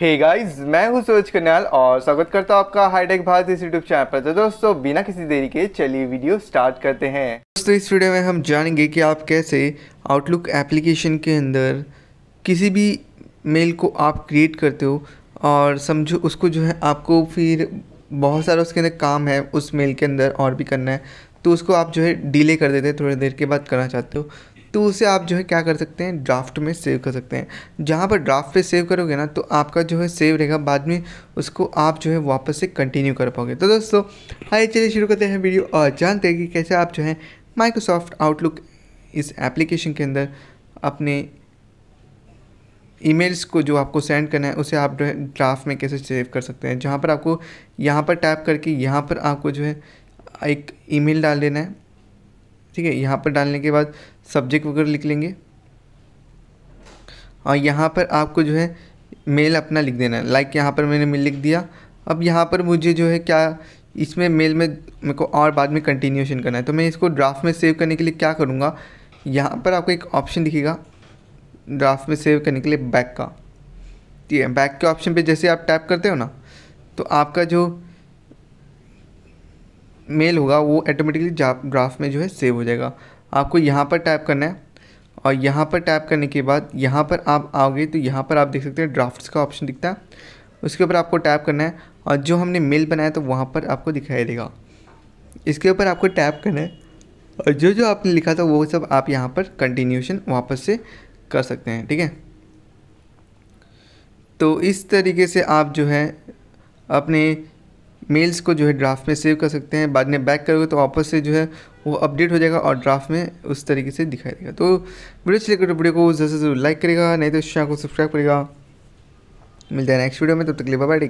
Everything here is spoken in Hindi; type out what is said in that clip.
हे गाइस मैं हूं सूरज कन्याल और स्वागत करता हूं आपका हाईटेक भारत इस यूट्यूब चैनल पर तो दोस्तों बिना किसी देरी के चलिए वीडियो स्टार्ट करते हैं दोस्तों इस वीडियो में हम जानेंगे कि आप कैसे आउटलुक एप्लीकेशन के अंदर किसी भी मेल को आप क्रिएट करते हो और समझो उसको जो है आपको फिर बहुत सारा उसके अंदर काम है उस मेल के अंदर और भी करना है तो उसको आप जो है डिले कर देते हैं थोड़ी देर के बाद करना चाहते हो तो उसे आप जो है क्या कर सकते हैं ड्राफ्ट में सेव कर सकते हैं जहाँ पर ड्राफ्ट पे सेव करोगे ना तो आपका जो है सेव रहेगा बाद में उसको आप जो है वापस से कंटिन्यू कर पाओगे तो दोस्तों आइए चलिए शुरू करते हैं वीडियो और जानते हैं कि कैसे आप जो है माइक्रोसॉफ्ट आउटलुक इस एप्लीकेशन के अंदर अपने ईमेल्स को जो आपको सेंड करना है उसे आप जो है ड्राफ्ट में कैसे सेव कर सकते हैं जहाँ पर आपको यहाँ पर टैप करके यहाँ पर आपको जो है एक ईमेल डाल देना है ठीक है यहाँ पर डालने के बाद सब्जेक्ट वगैरह लिख लेंगे और यहाँ पर आपको जो है मेल अपना लिख देना है लाइक यहाँ पर मैंने मेल लिख दिया अब यहाँ पर मुझे जो है क्या इसमें मेल में मेरे को और बाद में कंटिन्यूशन करना है तो मैं इसको ड्राफ्ट में सेव करने के लिए क्या करूँगा यहाँ पर आपको एक ऑप्शन दिखेगा ड्राफ्ट में सेव करने के लिए बैक का ठीक है बैक के ऑप्शन पे जैसे आप टैप करते हो ना तो आपका जो मेल होगा वो ऑटोमेटिकली ग्राफ में जो है सेव हो जाएगा आपको यहाँ पर टाइप करना है और यहाँ पर टाइप करने के बाद यहाँ पर आप आओगे तो यहाँ पर आप देख सकते हैं ड्राफ्ट्स का ऑप्शन दिखता है उसके ऊपर आपको टैप करना है और जो हमने मेल बनाया तो वहाँ पर आपको दिखाई देगा इसके ऊपर आपको टैप करना है और जो जो आपने लिखा था वो सब आप यहाँ पर कंटिन्यूशन वापस से कर सकते हैं ठीक है तो इस तरीके से आप जो है अपने मेल्स को जो है ड्राफ्ट में सेव कर सकते हैं बाद में बैक करोगे तो वापस से जो है वो अपडेट हो जाएगा और ड्राफ्ट में उस तरीके से दिखाई देगा तो वीडियो चले कर तो वीडियो को जैसे जरूर लाइक करेगा नहीं तो इस चैनल को सब्सक्राइब करेगा मिलता है नेक्स्ट वीडियो में तब तक ले बाय